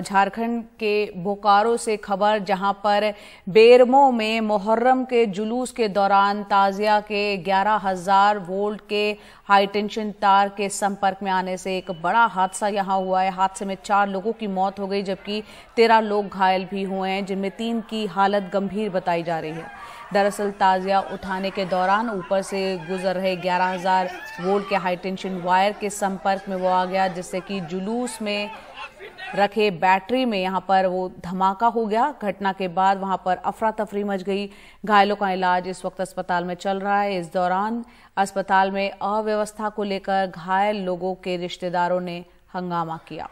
झारखंड के बोकारो से खबर जहां पर बेरमो में मुहर्रम के जुलूस के दौरान ताजिया के 11,000 वोल्ट के हाई टेंशन तार के संपर्क में आने से एक बड़ा हादसा यहां हुआ है हादसे में चार लोगों की मौत हो गई जबकि तेरह लोग घायल भी हुए हैं जिनमें तीन की हालत गंभीर बताई जा रही है दरअसल ताज़िया उठाने के दौरान ऊपर से गुजर रहे 11,000 वोल्ट के हाई टेंशन वायर के संपर्क में वो आ गया जिससे कि जुलूस में रखे बैठ बैटरी में यहाँ पर वो धमाका हो गया घटना के बाद वहां पर अफरा तफरी मच गई घायलों का इलाज इस वक्त अस्पताल में चल रहा है इस दौरान अस्पताल में अव्यवस्था को लेकर घायल लोगों के रिश्तेदारों ने हंगामा किया